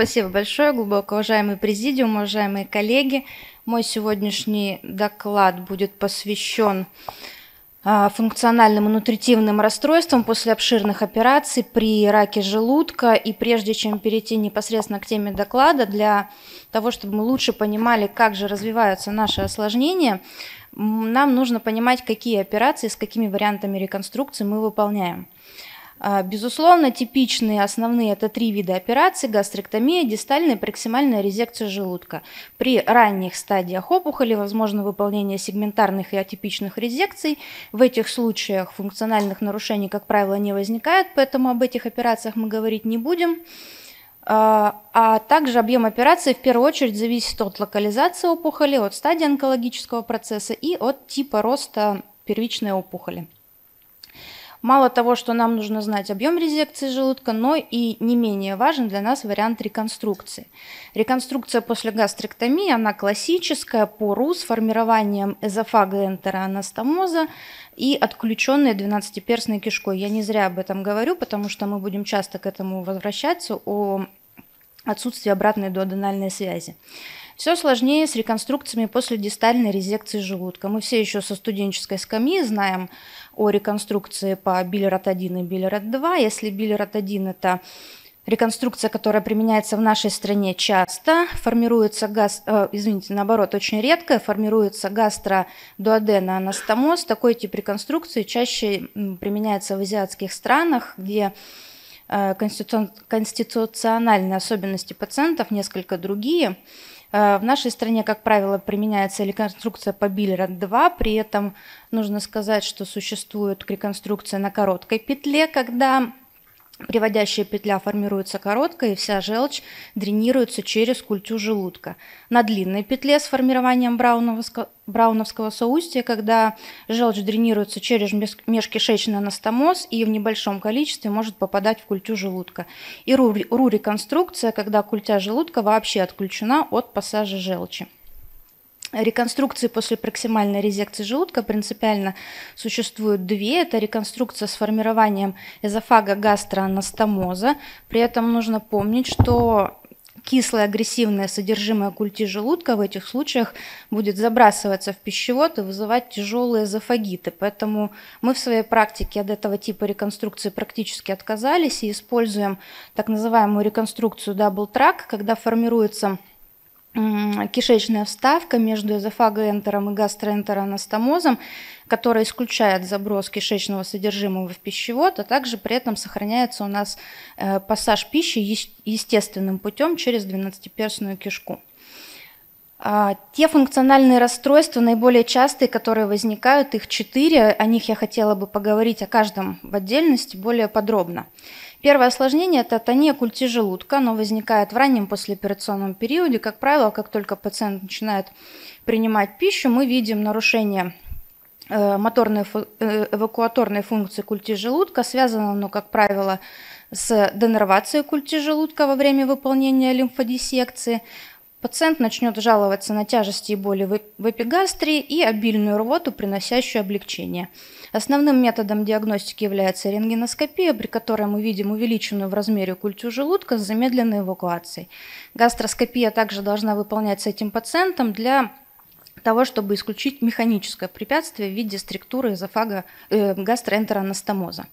Спасибо большое, глубоко уважаемый президиум, уважаемые коллеги. Мой сегодняшний доклад будет посвящен а, функциональным и нутритивным расстройствам после обширных операций при раке желудка. И прежде чем перейти непосредственно к теме доклада, для того, чтобы мы лучше понимали, как же развиваются наши осложнения, нам нужно понимать, какие операции, с какими вариантами реконструкции мы выполняем. А, безусловно, типичные основные это три вида операций – гастрэктомия, дистальная и проксимальная резекция желудка. При ранних стадиях опухоли возможно выполнение сегментарных и атипичных резекций. В этих случаях функциональных нарушений, как правило, не возникает, поэтому об этих операциях мы говорить не будем. А, а также объем операции в первую очередь зависит от локализации опухоли, от стадии онкологического процесса и от типа роста первичной опухоли. Мало того, что нам нужно знать объем резекции желудка, но и не менее важен для нас вариант реконструкции. Реконструкция после гастrecтомии, она классическая по РУ с формированием эзофага энтероанастомоза и отключенной 12-перстной кишкой. Я не зря об этом говорю, потому что мы будем часто к этому возвращаться о отсутствии обратной дуоденальной связи. Все сложнее с реконструкциями после дистальной резекции желудка. Мы все еще со студенческой скамьи знаем о реконструкции по билират-1 и билират-2. Если билират-1 – это реконструкция, которая применяется в нашей стране часто, формируется газ, э, извините, наоборот, очень редко, формируется гастро гастродуодена анастомоз. Такой тип реконструкции чаще применяется в азиатских странах, где э, конституционные особенности пациентов несколько другие. Э, в нашей стране, как правило, применяется реконструкция по Биллера-2, при этом нужно сказать, что существует реконструкция на короткой петле, когда Приводящая петля формируется короткая, и вся желчь дренируется через культю желудка. На длинной петле с формированием брауновского, брауновского соустья, когда желчь дренируется через межкишечный анастомоз и в небольшом количестве может попадать в культю желудка. И руриконструкция, когда культя желудка вообще отключена от пассажа желчи. Реконструкции после проксимальной резекции желудка принципиально существуют две. Это реконструкция с формированием эзофага гастроанастомоза. При этом нужно помнить, что кислое агрессивное содержимое культи желудка в этих случаях будет забрасываться в пищевод и вызывать тяжелые эзофагиты. Поэтому мы в своей практике от этого типа реконструкции практически отказались и используем так называемую реконструкцию дабл-трак, когда формируется кишечная вставка между эзофагоэнтером и гастроэнтероанастомозом, которая исключает заброс кишечного содержимого в пищевод, а также при этом сохраняется у нас э, пассаж пищи естественным путем через двенадцатиперстную кишку. А, те функциональные расстройства, наиболее частые, которые возникают, их четыре, о них я хотела бы поговорить о каждом в отдельности более подробно. Первое осложнение – это тония культи желудка. Оно возникает в раннем послеоперационном периоде. Как правило, как только пациент начинает принимать пищу, мы видим нарушение э, моторной э, эвакуаторной функции культи желудка. Связано оно, как правило, с денервацией культи желудка во время выполнения лимфодисекции, Пациент начнет жаловаться на тяжести и боли в эпигастрии и обильную рвоту, приносящую облегчение. Основным методом диагностики является рентгеноскопия, при которой мы видим увеличенную в размере культю желудка с замедленной эвакуацией. Гастроскопия также должна выполняться этим пациентом для того, чтобы исключить механическое препятствие в виде структуры эзофага э, гастроэнтеронастомоза.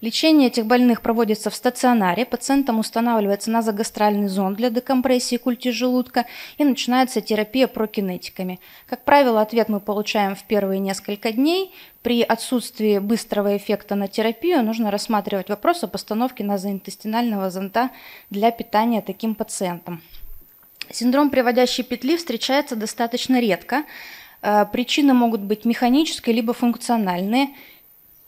Лечение этих больных проводится в стационаре, пациентам устанавливается назогастральный зонд для декомпрессии культи желудка и начинается терапия прокинетиками. Как правило, ответ мы получаем в первые несколько дней. При отсутствии быстрого эффекта на терапию нужно рассматривать вопрос о постановке назоинтестинального зонта для питания таким пациентам. Синдром приводящей петли встречается достаточно редко. Э, причины могут быть механические либо функциональные –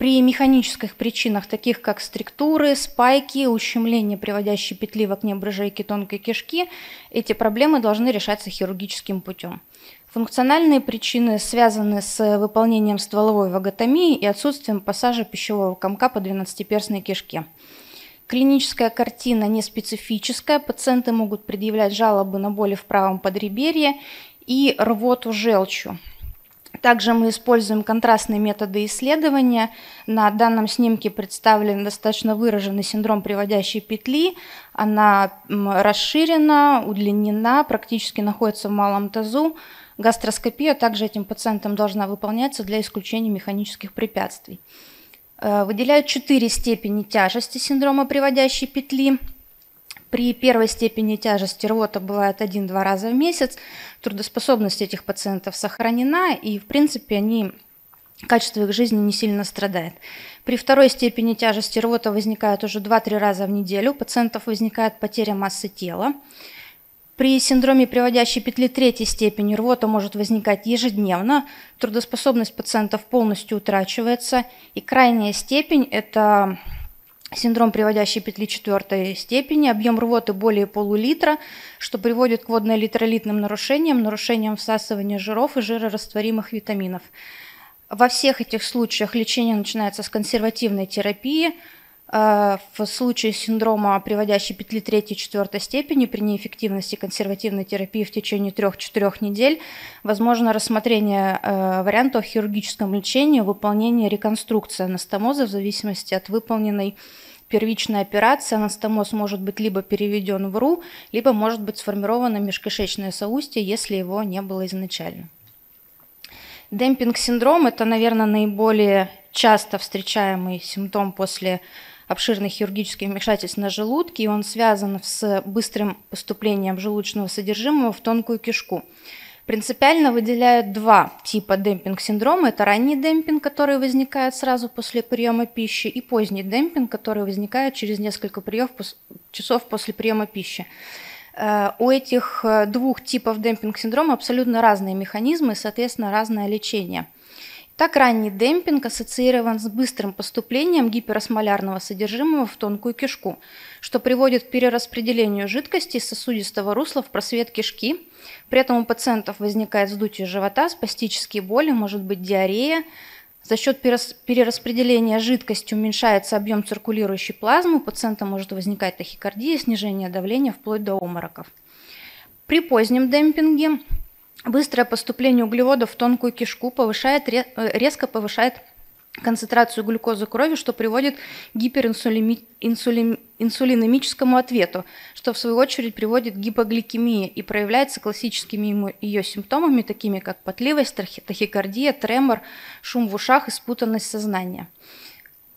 при механических причинах, таких как структуры, спайки, ущемление, приводящие петли в окне брыжейки тонкой кишки, эти проблемы должны решаться хирургическим путем. Функциональные причины связаны с выполнением стволовой ваготомии и отсутствием пассажа пищевого комка по 12-перстной кишке. Клиническая картина неспецифическая. пациенты могут предъявлять жалобы на боли в правом подреберье и рвоту желчью. Также мы используем контрастные методы исследования. На данном снимке представлен достаточно выраженный синдром приводящей петли. Она расширена, удлинена, практически находится в малом тазу. Гастроскопия также этим пациентам должна выполняться для исключения механических препятствий. Э, выделяют четыре степени тяжести синдрома приводящей петли – при первой степени тяжести рвота бывает 1-2 раза в месяц. Трудоспособность этих пациентов сохранена, и, в принципе, они качество их жизни не сильно страдает. При второй степени тяжести рвота возникает уже 2-3 раза в неделю. У пациентов возникает потеря массы тела. При синдроме приводящей петли третьей степени рвота может возникать ежедневно, трудоспособность пациентов полностью утрачивается, и крайняя степень – это синдром приводящей петли четвертой степени, объем рвоты более полулитра, что приводит к водно электролитным нарушениям, нарушениям всасывания жиров и жирорастворимых витаминов. Во всех этих случаях лечение начинается с консервативной терапии – Э, в случае синдрома, приводящей петли 3 четвертой степени при неэффективности консервативной терапии в течение 3-4 недель, возможно рассмотрение э, варианта о хирургическом лечении, выполнение реконструкции анастомоза в зависимости от выполненной первичной операции анастомоз может быть либо переведен в РУ, либо может быть сформировано межкишечное соустье, если его не было изначально. Демпинг-синдром – это, наверное, наиболее часто встречаемый симптом после обширных хирургических вмешательств на желудке, и он связан с быстрым поступлением желудочного содержимого в тонкую кишку. Принципиально выделяют два типа демпинг-синдрома. Это ранний демпинг, который возникает сразу после приема пищи, и поздний демпинг, который возникает через несколько приев, часов после приема пищи. Э, у этих э, двух типов демпинг-синдрома абсолютно разные механизмы и, соответственно, разное лечение – так ранний демпинг ассоциирован с быстрым поступлением гиперосмолярного содержимого в тонкую кишку, что приводит к перераспределению жидкости из сосудистого русла в просвет кишки. При этом у пациентов возникает вздутие живота, спастические боли, может быть диарея. За счет перераспределения жидкости уменьшается объем циркулирующей плазмы, у пациента может возникать тахикардия, снижение давления вплоть до умороков. При позднем демпинге Быстрое поступление углеводов в тонкую кишку повышает, э, резко повышает концентрацию глюкозы крови, что приводит к гиперинсулиномическому ответу, что в свою очередь приводит к гипогликемии и проявляется классическими ее симптомами, такими как потливость, тахикардия, тремор, шум в ушах и спутанность сознания.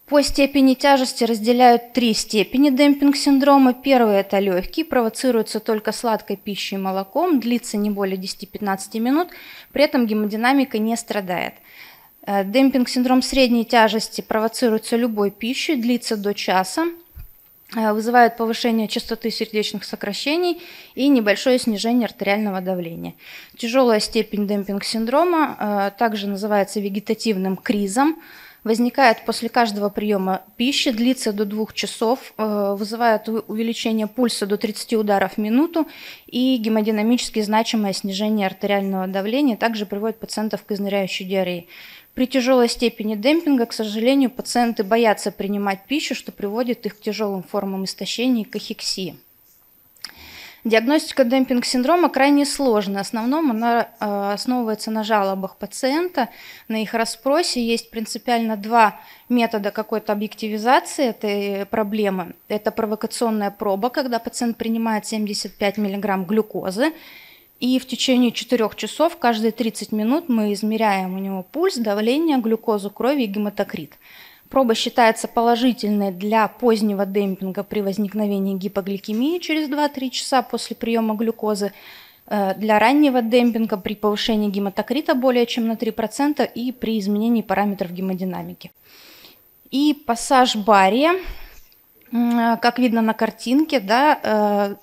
По степени тяжести разделяют три степени демпинг-синдрома. Первый – это легкий, провоцируется только сладкой пищей и молоком, длится не более 10-15 минут, при этом гемодинамика не страдает. Э, Демпинг-синдром средней тяжести провоцируется любой пищей, длится до часа, э, вызывает повышение частоты сердечных сокращений и небольшое снижение артериального давления. Тяжелая степень демпинг-синдрома э, также называется вегетативным кризом, возникает после каждого приема пищи, длится до двух часов, э, вызывает увеличение пульса до 30 ударов в минуту и гемодинамически значимое снижение артериального давления также приводит пациентов к изнуряющей диарее. При тяжелой степени демпинга, к сожалению, пациенты боятся принимать пищу, что приводит их к тяжелым формам истощения и кахексии. Диагностика демпинг-синдрома крайне сложна. В основном она э, основывается на жалобах пациента, на их расспросе. Есть принципиально два метода какой-то объективизации этой проблемы. Это провокационная проба, когда пациент принимает 75 мг глюкозы, и в течение 4 часов каждые 30 минут мы измеряем у него пульс, давление, глюкозу крови и гематокрит. Проба считается положительной для позднего демпинга при возникновении гипогликемии через 2-3 часа после приема глюкозы, э, для раннего демпинга при повышении гематокрита более чем на 3% и при изменении параметров гемодинамики. И пассаж бария, э, как видно на картинке, да, э,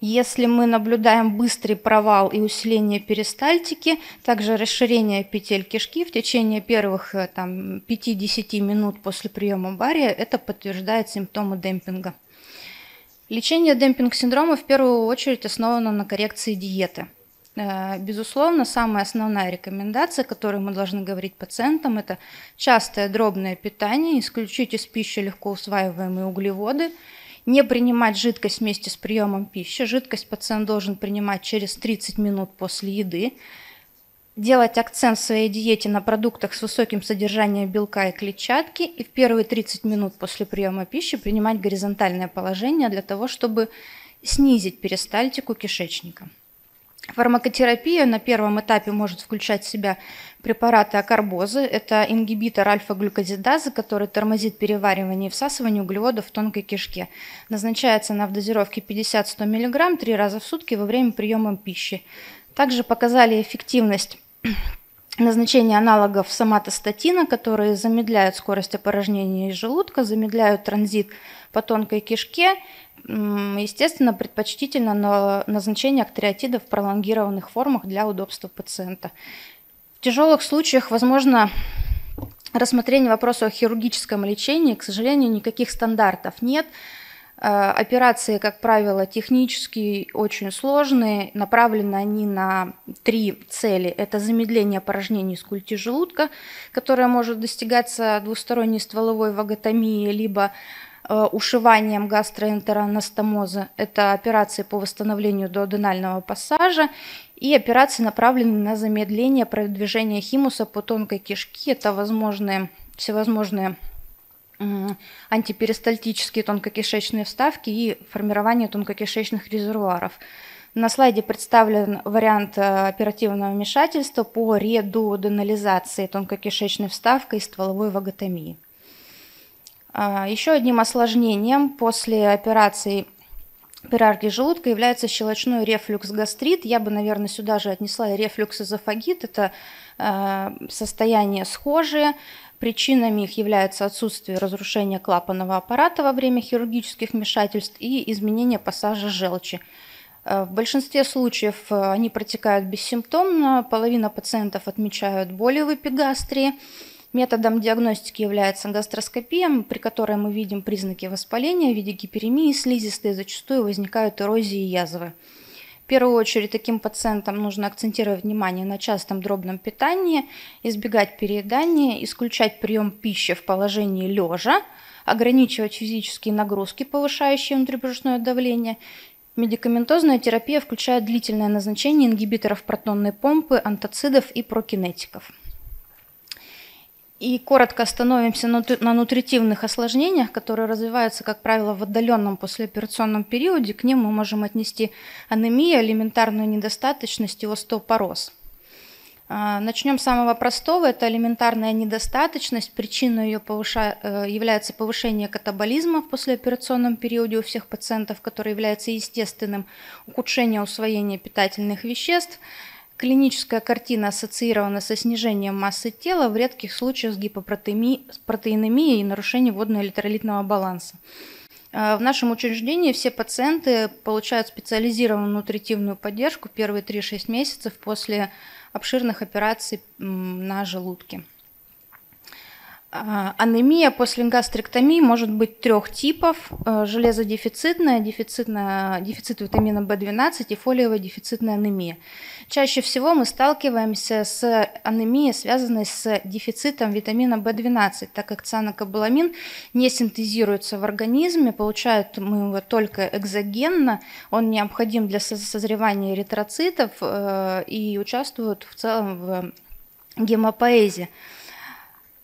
если мы наблюдаем быстрый провал и усиление перистальтики, также расширение петель кишки в течение первых э, там 5-10 минут после приема бария, это подтверждает симптомы демпинга. Лечение демпинг-синдрома в первую очередь основано на коррекции диеты. Э, безусловно, самая основная рекомендация, которую мы должны говорить пациентам, это частое дробное питание, исключить из пищи легко усваиваемые углеводы – не принимать жидкость вместе с приемом пищи. Жидкость пациент должен принимать через 30 минут после еды. Делать акцент в своей диете на продуктах с высоким содержанием белка и клетчатки и в первые 30 минут после приема пищи принимать горизонтальное положение для того, чтобы снизить перистальтику кишечника. Фармакотерапия на первом этапе может включать в себя препараты акарбозы. Это ингибитор альфа-глюкозидазы, который тормозит переваривание и всасывание углеводов в тонкой кишке. Назначается она в дозировке 50-100 мг три раза в сутки во время приема пищи. Также показали эффективность назначение аналогов соматостатина, которые замедляют скорость опорожнения из желудка, замедляют транзит по тонкой кишке. Естественно, предпочтительно назначение актриотида в пролонгированных формах для удобства пациента. В тяжелых случаях, возможно, рассмотрение вопроса о хирургическом лечении, к сожалению, никаких стандартов нет. Э, операции, как правило, технически очень сложные, направлены они на три цели. Это замедление порожнений скульти желудка, которое может достигаться двусторонней стволовой ваготомией, либо Э, ушиванием гастроэнтеронастомоза. Это операции по восстановлению дуоденального пассажа и операции, направленные на замедление продвижения химуса по тонкой кишке. Это возможные, всевозможные антиперистальтические тонкокишечные вставки и формирование тонкокишечных резервуаров. На слайде представлен вариант э, оперативного вмешательства по редуоденализации тонкокишечной вставкой и стволовой ваготомии. А, Еще одним осложнением после операции пираргии желудка является щелочной рефлюкс-гастрит. Я бы, наверное, сюда же отнесла и рефлюкс-эзофагит. Это а, состояние схожие. Причинами их является отсутствие разрушения клапанного аппарата во время хирургических вмешательств и изменение пассажа желчи. А, в большинстве случаев они протекают бессимптомно, половина пациентов отмечают боли в эпигастрии, Методом диагностики является гастроскопия, при которой мы видим признаки воспаления в виде гиперемии слизистой, зачастую возникают эрозии и язвы. В первую очередь таким пациентам нужно акцентировать внимание на частом дробном питании, избегать переедания, исключать прием пищи в положении лежа, ограничивать физические нагрузки, повышающие внутрибрюшное давление. Медикаментозная терапия включает длительное назначение ингибиторов протонной помпы, антоцидов и прокинетиков. И коротко остановимся на нутритивных осложнениях, которые развиваются, как правило, в отдаленном послеоперационном периоде. К ним мы можем отнести анемию, элементарную недостаточность и остеопороз. А, начнем с самого простого. Это элементарная недостаточность. Причиной ее повыша... Э, является повышение катаболизма в послеоперационном периоде у всех пациентов, который является естественным, ухудшение усвоения питательных веществ – Клиническая картина ассоциирована со снижением массы тела, в редких случаях с гипопротеинемией и нарушением водно-электролитного баланса. А, в нашем учреждении все пациенты получают специализированную нутритивную поддержку первые 3-6 месяцев после обширных операций на желудке. А, анемия после гастриктомии может быть трех типов. Э, железодефицитная, дефицитная, дефицит витамина В12 и фолиевая дефицитная анемия. Чаще всего мы сталкиваемся с анемией, связанной с дефицитом витамина В12, так как цианокобаламин не синтезируется в организме, получают мы его только экзогенно, он необходим для созревания эритроцитов э, и участвует в целом в гемопоэзе.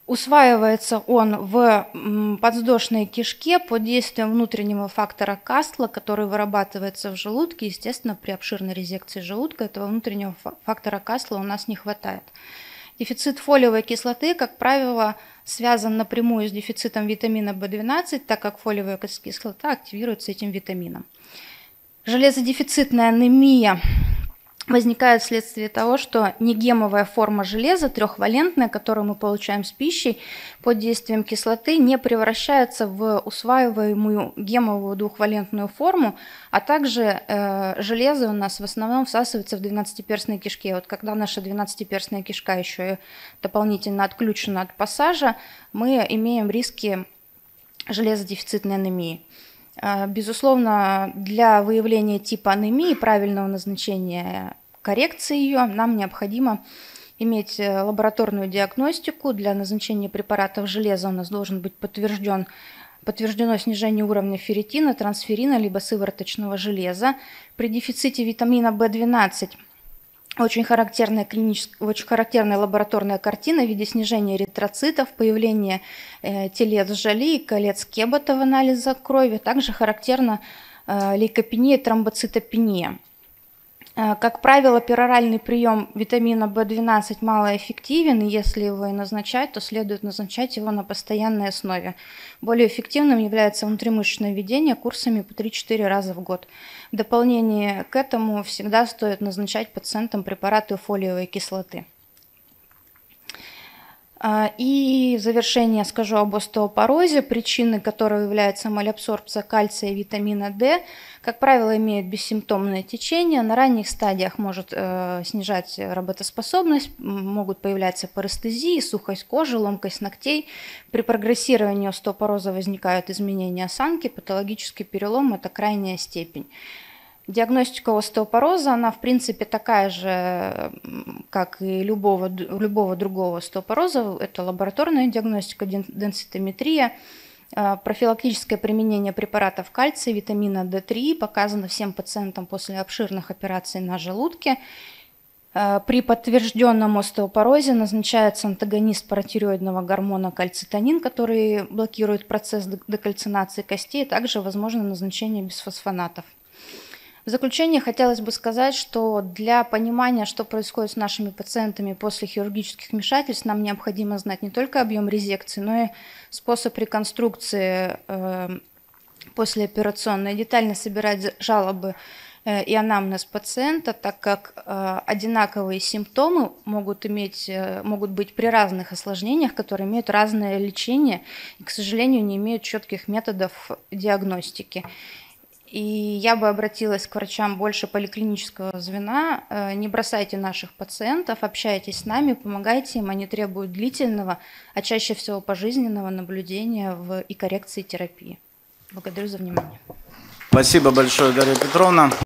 Усваивается он в подвздошной кишке под действием внутреннего фактора кастла, который вырабатывается в желудке. Естественно, при обширной резекции желудка этого внутреннего фактора кастла у нас не хватает. Дефицит фолиевой кислоты, как правило, связан напрямую с дефицитом витамина В12, так как фолиевая кислота активируется этим витамином. Железодефицитная анемия возникают вследствие того, что негемовая форма железа, трехвалентная, которую мы получаем с пищей, под действием кислоты не превращается в усваиваемую гемовую двухвалентную форму, а также э, железо у нас в основном всасывается в двенадцатиперстной кишке. Вот когда наша двенадцатиперстная кишка еще и дополнительно отключена от пассажа, мы имеем риски железодефицитной анемии. А, безусловно, для выявления типа анемии правильного назначения коррекции ее нам необходимо иметь э, лабораторную диагностику. Для назначения препаратов железа у нас должен быть подтвержден подтверждено снижение уровня ферритина, трансферина либо сывороточного железа. При дефиците витамина В12 очень характерная, клиническая, очень характерная лабораторная картина в виде снижения эритроцитов, появления э, телец жали и колец кебота в анализах крови. Также характерна э, лейкопения и тромбоцитопения. Э, как правило, пероральный прием витамина В12 малоэффективен, и если его и назначать, то следует назначать его на постоянной основе. Более эффективным является внутримышечное введение курсами по 3-4 раза в год. В дополнение к этому всегда стоит назначать пациентам препараты фолиевой кислоты. А, и в завершение скажу об остеопорозе. Причины которого являются малябсорбция кальция и витамина D. Как правило, имеют бессимптомное течение. На ранних стадиях может э, снижать работоспособность, могут появляться парестезии, сухость кожи, ломкость ногтей. При прогрессировании остеопороза возникают изменения осанки, патологический перелом – это крайняя степень. Диагностика остеопороза, она в принципе такая же, как и любого, любого другого остеопороза. Это лабораторная диагностика, денситометрия, э, профилактическое применение препаратов кальция, витамина D3 показано всем пациентам после обширных операций на желудке. Э, при подтвержденном остеопорозе назначается антагонист паратиреоидного гормона кальцитонин, который блокирует процесс декальцинации костей, а также возможно назначение бисфосфонатов. В заключение хотелось бы сказать, что для понимания, что происходит с нашими пациентами после хирургических вмешательств, нам необходимо знать не только объем резекции, но и способ реконструкции э, послеоперационной, детально собирать жалобы э, и анамнез пациента, так как э, одинаковые симптомы могут, иметь, э, могут быть при разных осложнениях, которые имеют разное лечение и, к сожалению, не имеют четких методов диагностики. И я бы обратилась к врачам больше поликлинического звена. Э, не бросайте наших пациентов, общайтесь с нами, помогайте им. Они требуют длительного, а чаще всего пожизненного наблюдения в и коррекции терапии. Благодарю за внимание. Спасибо большое, Дарья Петровна.